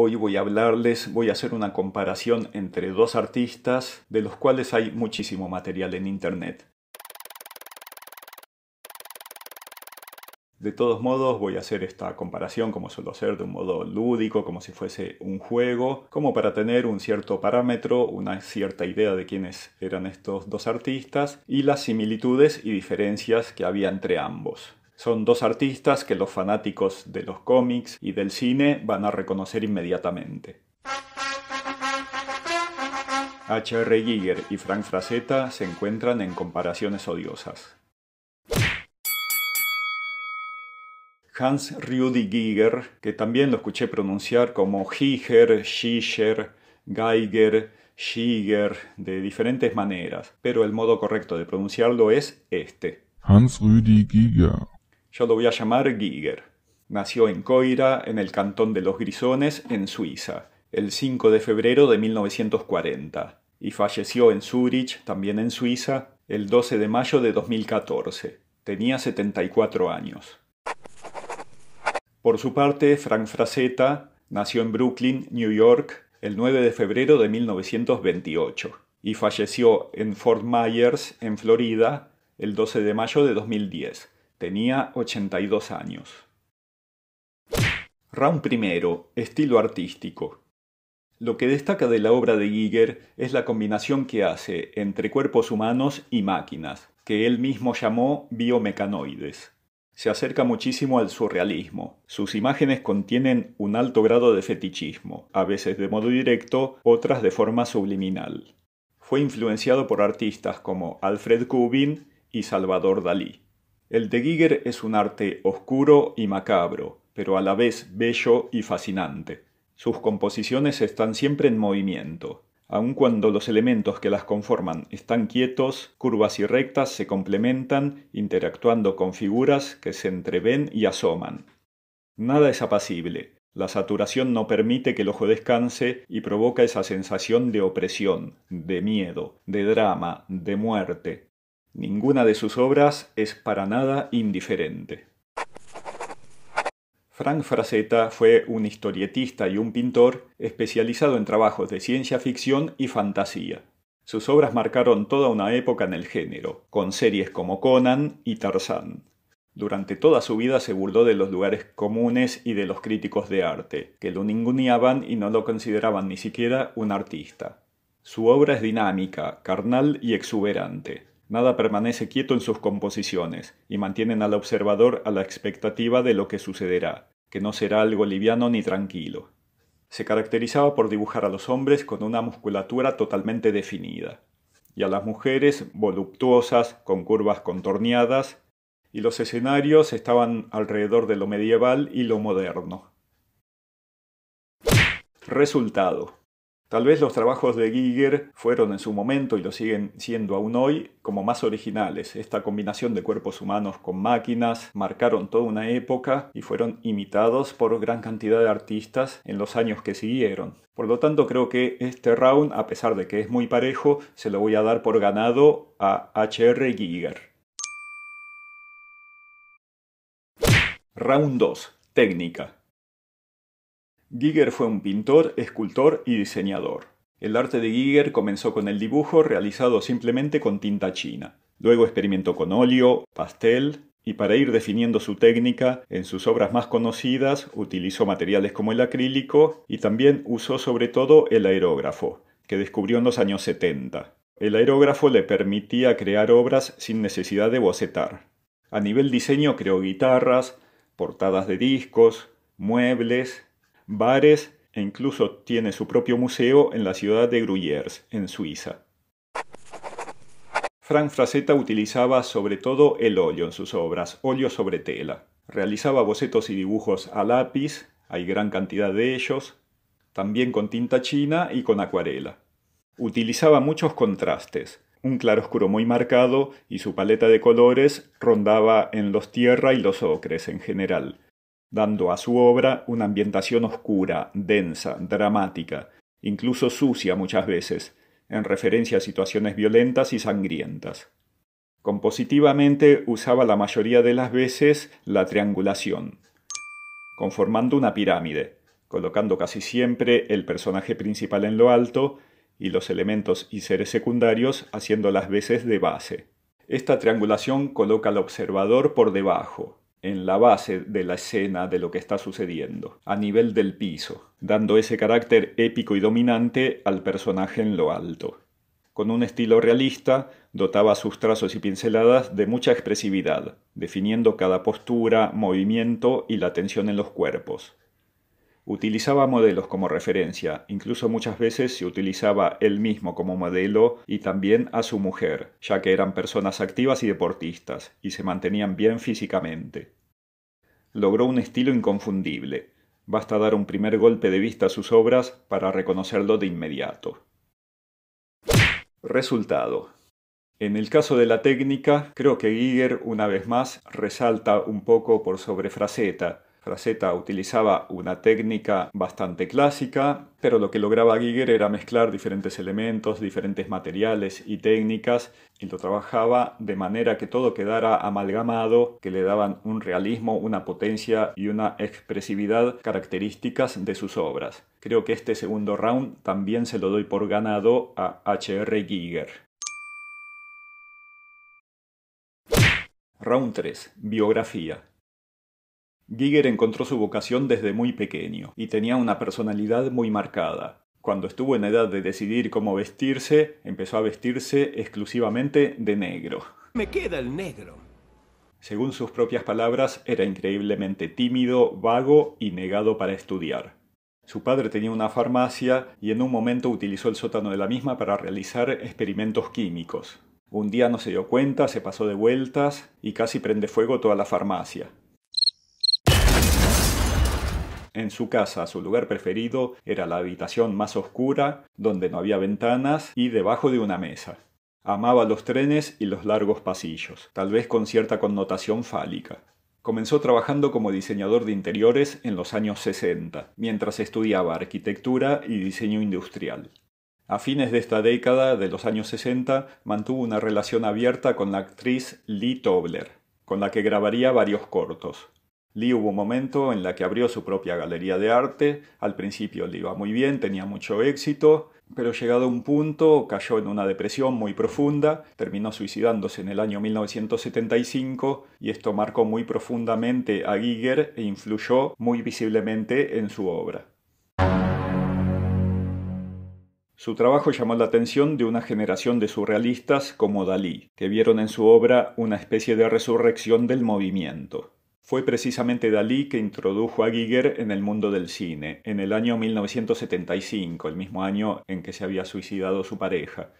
Hoy voy a hablarles, voy a hacer una comparación entre dos artistas de los cuales hay muchísimo material en Internet. De todos modos, voy a hacer esta comparación como suelo hacer, de un modo lúdico, como si fuese un juego, como para tener un cierto parámetro, una cierta idea de quiénes eran estos dos artistas y las similitudes y diferencias que había entre ambos. Son dos artistas que los fanáticos de los cómics y del cine van a reconocer inmediatamente. H.R. Giger y Frank Frazetta se encuentran en comparaciones odiosas. Hans Rudy Giger, que también lo escuché pronunciar como Giger, Schischer, Geiger, Schiger, de diferentes maneras, pero el modo correcto de pronunciarlo es este. Hans Rudy Giger. Yo lo voy a llamar Giger. Nació en Coira, en el cantón de los Grisones, en Suiza, el 5 de febrero de 1940, y falleció en Zurich, también en Suiza, el 12 de mayo de 2014. Tenía 74 años. Por su parte, Frank Fraceta nació en Brooklyn, New York, el 9 de febrero de 1928 y falleció en Fort Myers, en Florida, el 12 de mayo de 2010. Tenía 82 años. Round primero, estilo artístico. Lo que destaca de la obra de Giger es la combinación que hace entre cuerpos humanos y máquinas, que él mismo llamó biomecanoides. Se acerca muchísimo al surrealismo. Sus imágenes contienen un alto grado de fetichismo, a veces de modo directo, otras de forma subliminal. Fue influenciado por artistas como Alfred Kubin y Salvador Dalí. El de Giger es un arte oscuro y macabro, pero a la vez bello y fascinante. Sus composiciones están siempre en movimiento. Aun cuando los elementos que las conforman están quietos, curvas y rectas se complementan, interactuando con figuras que se entreven y asoman. Nada es apacible. La saturación no permite que el ojo descanse y provoca esa sensación de opresión, de miedo, de drama, de muerte, Ninguna de sus obras es para nada indiferente. Frank Frazetta fue un historietista y un pintor especializado en trabajos de ciencia ficción y fantasía. Sus obras marcaron toda una época en el género, con series como Conan y Tarzán. Durante toda su vida se burló de los lugares comunes y de los críticos de arte, que lo ninguneaban y no lo consideraban ni siquiera un artista. Su obra es dinámica, carnal y exuberante. Nada permanece quieto en sus composiciones, y mantienen al observador a la expectativa de lo que sucederá, que no será algo liviano ni tranquilo. Se caracterizaba por dibujar a los hombres con una musculatura totalmente definida, y a las mujeres voluptuosas, con curvas contorneadas, y los escenarios estaban alrededor de lo medieval y lo moderno. Resultado. Tal vez los trabajos de Giger fueron en su momento y lo siguen siendo aún hoy como más originales. Esta combinación de cuerpos humanos con máquinas marcaron toda una época y fueron imitados por gran cantidad de artistas en los años que siguieron. Por lo tanto, creo que este round, a pesar de que es muy parejo, se lo voy a dar por ganado a HR Giger. Round 2. Técnica. Giger fue un pintor, escultor y diseñador. El arte de Giger comenzó con el dibujo realizado simplemente con tinta china. Luego experimentó con óleo, pastel, y para ir definiendo su técnica, en sus obras más conocidas utilizó materiales como el acrílico y también usó sobre todo el aerógrafo, que descubrió en los años 70. El aerógrafo le permitía crear obras sin necesidad de bocetar. A nivel diseño creó guitarras, portadas de discos, muebles, bares e incluso tiene su propio museo en la ciudad de Gruyères, en Suiza. Frank Frazetta utilizaba sobre todo el óleo en sus obras, óleo sobre tela. Realizaba bocetos y dibujos a lápiz, hay gran cantidad de ellos, también con tinta china y con acuarela. Utilizaba muchos contrastes, un claroscuro muy marcado y su paleta de colores rondaba en los tierra y los ocres en general, dando a su obra una ambientación oscura, densa, dramática, incluso sucia muchas veces, en referencia a situaciones violentas y sangrientas. Compositivamente usaba la mayoría de las veces la triangulación, conformando una pirámide, colocando casi siempre el personaje principal en lo alto y los elementos y seres secundarios haciendo las veces de base. Esta triangulación coloca al observador por debajo, en la base de la escena de lo que está sucediendo, a nivel del piso, dando ese carácter épico y dominante al personaje en lo alto. Con un estilo realista, dotaba sus trazos y pinceladas de mucha expresividad, definiendo cada postura, movimiento y la tensión en los cuerpos. Utilizaba modelos como referencia, incluso muchas veces se utilizaba él mismo como modelo y también a su mujer, ya que eran personas activas y deportistas, y se mantenían bien físicamente. Logró un estilo inconfundible. Basta dar un primer golpe de vista a sus obras para reconocerlo de inmediato. Resultado. En el caso de la técnica, creo que Giger una vez más resalta un poco por sobre Z utilizaba una técnica bastante clásica, pero lo que lograba Giger era mezclar diferentes elementos, diferentes materiales y técnicas, y lo trabajaba de manera que todo quedara amalgamado, que le daban un realismo, una potencia y una expresividad características de sus obras. Creo que este segundo round también se lo doy por ganado a H.R. Giger. Round 3. Biografía. Giger encontró su vocación desde muy pequeño y tenía una personalidad muy marcada. Cuando estuvo en edad de decidir cómo vestirse, empezó a vestirse exclusivamente de negro. Me queda el negro. Según sus propias palabras, era increíblemente tímido, vago y negado para estudiar. Su padre tenía una farmacia y en un momento utilizó el sótano de la misma para realizar experimentos químicos. Un día no se dio cuenta, se pasó de vueltas y casi prende fuego toda la farmacia. En su casa, su lugar preferido era la habitación más oscura, donde no había ventanas, y debajo de una mesa. Amaba los trenes y los largos pasillos, tal vez con cierta connotación fálica. Comenzó trabajando como diseñador de interiores en los años 60, mientras estudiaba arquitectura y diseño industrial. A fines de esta década de los años 60 mantuvo una relación abierta con la actriz Lee Tobler, con la que grabaría varios cortos. Lee hubo un momento en la que abrió su propia galería de arte, al principio le iba muy bien, tenía mucho éxito, pero llegado a un punto cayó en una depresión muy profunda, terminó suicidándose en el año 1975 y esto marcó muy profundamente a Giger e influyó muy visiblemente en su obra. Su trabajo llamó la atención de una generación de surrealistas como Dalí, que vieron en su obra una especie de resurrección del movimiento. Fue precisamente Dalí que introdujo a Giger en el mundo del cine, en el año 1975, el mismo año en que se había suicidado su pareja.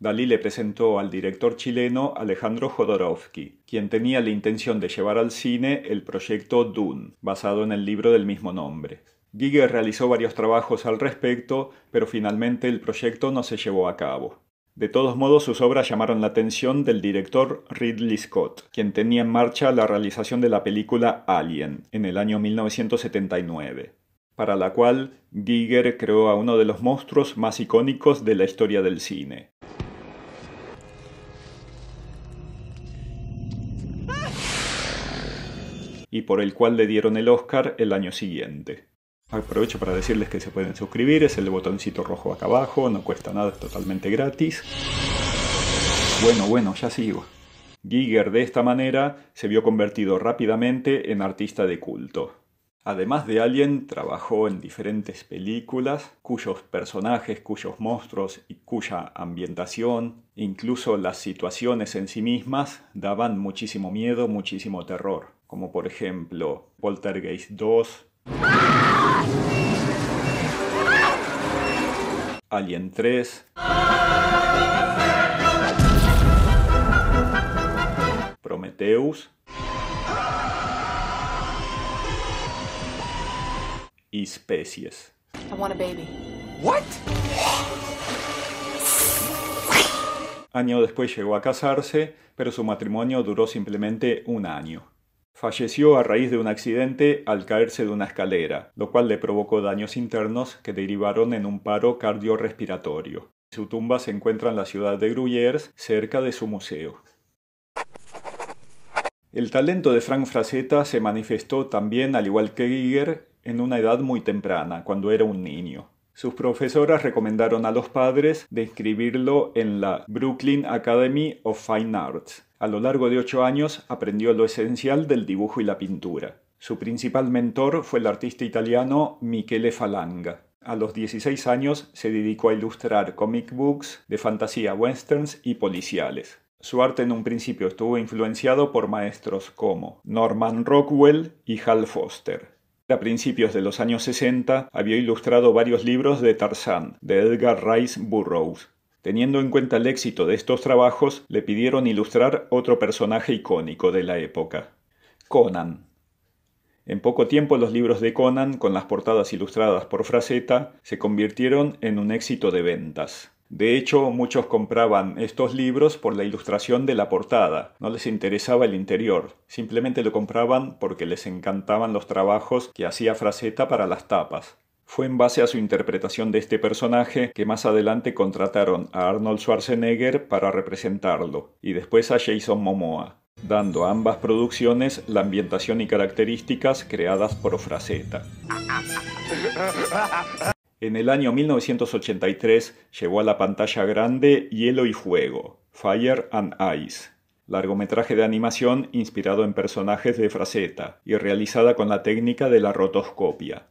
Dalí le presentó al director chileno Alejandro Jodorowsky, quien tenía la intención de llevar al cine el proyecto Dune, basado en el libro del mismo nombre. Giger realizó varios trabajos al respecto, pero finalmente el proyecto no se llevó a cabo. De todos modos, sus obras llamaron la atención del director Ridley Scott, quien tenía en marcha la realización de la película Alien en el año 1979, para la cual Giger creó a uno de los monstruos más icónicos de la historia del cine. y por el cual le dieron el Oscar el año siguiente. Aprovecho para decirles que se pueden suscribir, es el botoncito rojo acá abajo, no cuesta nada, es totalmente gratis. Bueno, bueno, ya sigo. Giger de esta manera se vio convertido rápidamente en artista de culto. Además de Alien, trabajó en diferentes películas cuyos personajes, cuyos monstruos y cuya ambientación, incluso las situaciones en sí mismas, daban muchísimo miedo, muchísimo terror, como por ejemplo Poltergeist 2, Alien 3. Prometheus. Y especies. I want a baby. What? Año después llegó a casarse, pero su matrimonio duró simplemente un año. Falleció a raíz de un accidente al caerse de una escalera, lo cual le provocó daños internos que derivaron en un paro cardiorrespiratorio. Su tumba se encuentra en la ciudad de Gruyères, cerca de su museo. El talento de Frank Frazetta se manifestó también, al igual que Giger, en una edad muy temprana, cuando era un niño. Sus profesoras recomendaron a los padres de escribirlo en la Brooklyn Academy of Fine Arts. A lo largo de ocho años aprendió lo esencial del dibujo y la pintura. Su principal mentor fue el artista italiano Michele Falanga. A los 16 años se dedicó a ilustrar comic books de fantasía westerns y policiales. Su arte en un principio estuvo influenciado por maestros como Norman Rockwell y Hal Foster. A principios de los años 60 había ilustrado varios libros de Tarzán, de Edgar Rice Burroughs. Teniendo en cuenta el éxito de estos trabajos, le pidieron ilustrar otro personaje icónico de la época, Conan. En poco tiempo los libros de Conan, con las portadas ilustradas por Fraseta, se convirtieron en un éxito de ventas. De hecho, muchos compraban estos libros por la ilustración de la portada, no les interesaba el interior, simplemente lo compraban porque les encantaban los trabajos que hacía Fraceta para las tapas. Fue en base a su interpretación de este personaje que más adelante contrataron a Arnold Schwarzenegger para representarlo, y después a Jason Momoa, dando a ambas producciones la ambientación y características creadas por Fraceta. En el año 1983 llegó a la pantalla grande Hielo y Fuego, Fire and Ice, largometraje de animación inspirado en personajes de Fraceta y realizada con la técnica de la rotoscopia.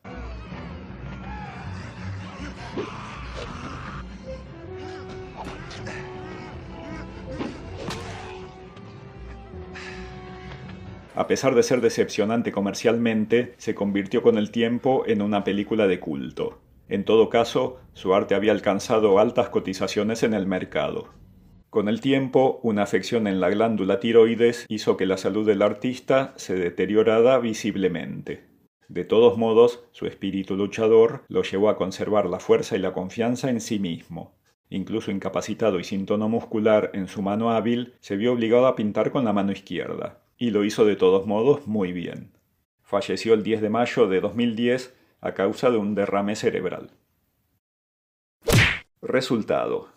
A pesar de ser decepcionante comercialmente, se convirtió con el tiempo en una película de culto. En todo caso, su arte había alcanzado altas cotizaciones en el mercado. Con el tiempo, una afección en la glándula tiroides hizo que la salud del artista se deteriorara visiblemente. De todos modos, su espíritu luchador lo llevó a conservar la fuerza y la confianza en sí mismo. Incluso incapacitado y sin tono muscular en su mano hábil, se vio obligado a pintar con la mano izquierda, y lo hizo de todos modos muy bien. Falleció el 10 de mayo de 2010 a causa de un derrame cerebral. Resultado.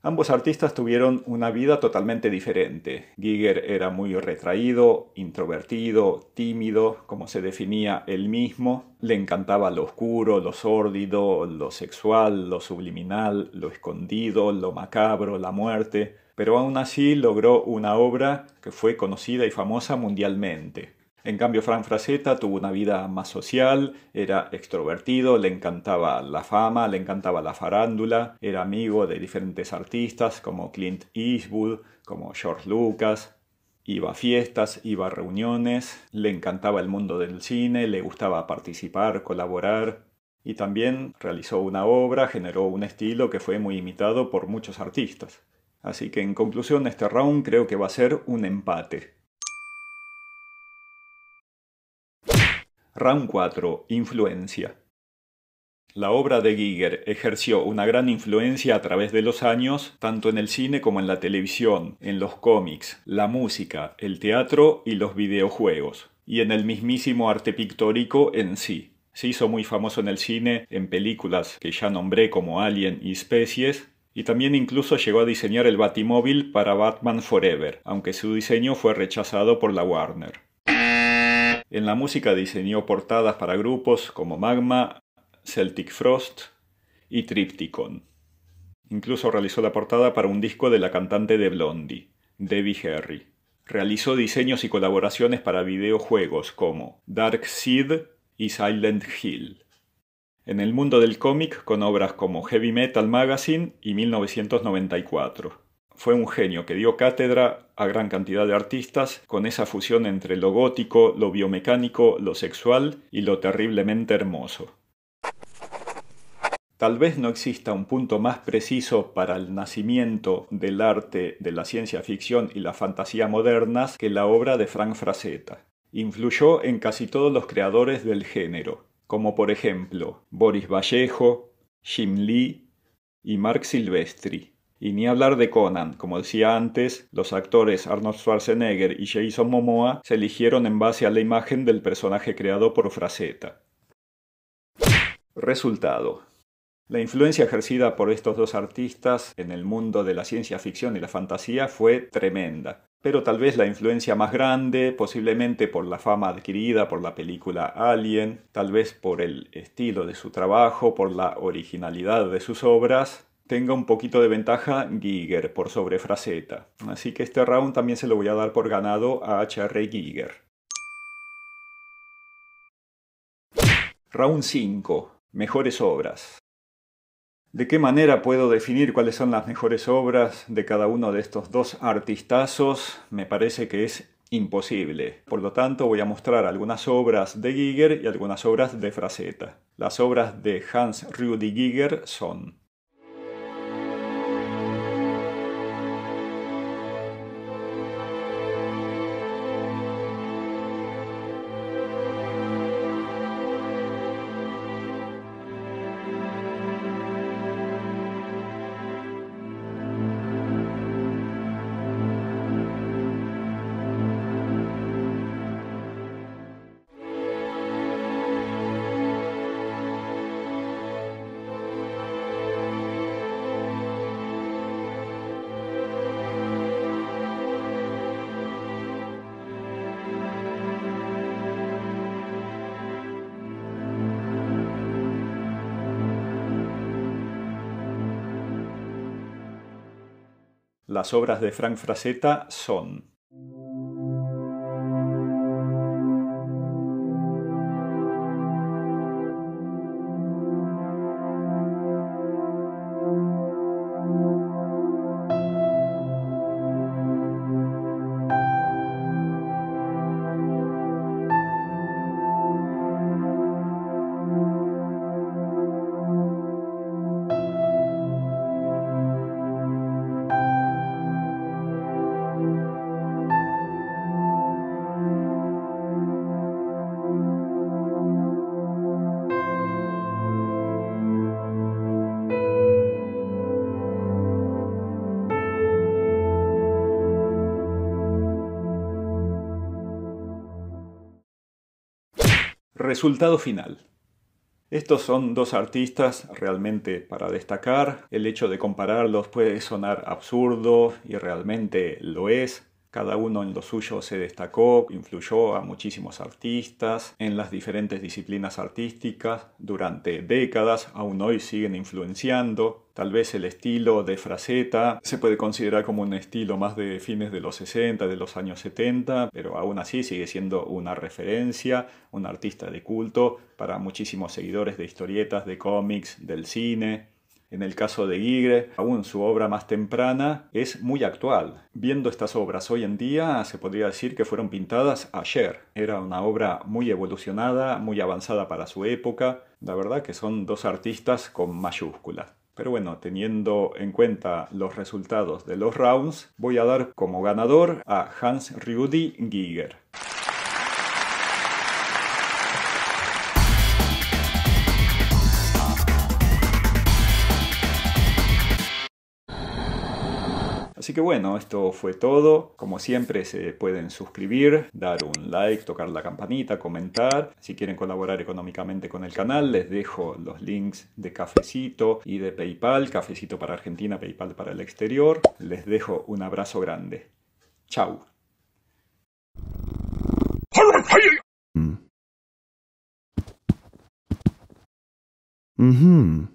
Ambos artistas tuvieron una vida totalmente diferente. Giger era muy retraído, introvertido, tímido, como se definía él mismo. Le encantaba lo oscuro, lo sórdido, lo sexual, lo subliminal, lo escondido, lo macabro, la muerte. Pero aún así logró una obra que fue conocida y famosa mundialmente. En cambio, Frank Frazetta tuvo una vida más social, era extrovertido, le encantaba la fama, le encantaba la farándula, era amigo de diferentes artistas como Clint Eastwood, como George Lucas, iba a fiestas, iba a reuniones, le encantaba el mundo del cine, le gustaba participar, colaborar, y también realizó una obra, generó un estilo que fue muy imitado por muchos artistas. Así que en conclusión este round creo que va a ser un empate. Round 4. Influencia. La obra de Giger ejerció una gran influencia a través de los años, tanto en el cine como en la televisión, en los cómics, la música, el teatro y los videojuegos, y en el mismísimo arte pictórico en sí. Se hizo muy famoso en el cine, en películas que ya nombré como Alien y Especies, y también incluso llegó a diseñar el Batimóvil para Batman Forever, aunque su diseño fue rechazado por la Warner. En la música diseñó portadas para grupos como Magma, Celtic Frost y Tripticon. Incluso realizó la portada para un disco de la cantante de Blondie, Debbie Harry. Realizó diseños y colaboraciones para videojuegos como Dark Seed y Silent Hill. En el mundo del cómic con obras como Heavy Metal Magazine y 1994 fue un genio que dio cátedra a gran cantidad de artistas con esa fusión entre lo gótico, lo biomecánico, lo sexual y lo terriblemente hermoso. Tal vez no exista un punto más preciso para el nacimiento del arte de la ciencia ficción y la fantasía modernas que la obra de Frank Frazetta. Influyó en casi todos los creadores del género, como por ejemplo Boris Vallejo, Jim Lee y Mark Silvestri. Y ni hablar de Conan, como decía antes, los actores Arnold Schwarzenegger y Jason Momoa se eligieron en base a la imagen del personaje creado por Fraceta. Resultado. La influencia ejercida por estos dos artistas en el mundo de la ciencia ficción y la fantasía fue tremenda, pero tal vez la influencia más grande, posiblemente por la fama adquirida por la película Alien, tal vez por el estilo de su trabajo, por la originalidad de sus obras, tenga un poquito de ventaja Giger por sobre Fraseta. Así que este round también se lo voy a dar por ganado a HR Giger. Round 5. Mejores obras. ¿De qué manera puedo definir cuáles son las mejores obras de cada uno de estos dos artistazos? Me parece que es imposible. Por lo tanto, voy a mostrar algunas obras de Giger y algunas obras de Fraseta. Las obras de Hans Rudi Giger son las obras de Frank Frazetta son Resultado final. Estos son dos artistas realmente para destacar. El hecho de compararlos puede sonar absurdo y realmente lo es. Cada uno en lo suyo se destacó, influyó a muchísimos artistas en las diferentes disciplinas artísticas durante décadas, aún hoy siguen influenciando. Tal vez el estilo de Fraceta se puede considerar como un estilo más de fines de los 60, de los años 70, pero aún así sigue siendo una referencia, un artista de culto para muchísimos seguidores de historietas, de cómics, del cine. En el caso de Guigre, aún su obra más temprana es muy actual. Viendo estas obras hoy en día, se podría decir que fueron pintadas ayer. Era una obra muy evolucionada, muy avanzada para su época. La verdad que son dos artistas con mayúsculas. Pero bueno, teniendo en cuenta los resultados de los rounds, voy a dar como ganador a Hans Rudi Giger. Así que bueno, esto fue todo. Como siempre se pueden suscribir, dar un like, tocar la campanita, comentar. Si quieren colaborar económicamente con el canal, les dejo los links de Cafecito y de PayPal. Cafecito para Argentina, PayPal para el exterior. Les dejo un abrazo grande. Chao. Mm. Mm-hmm.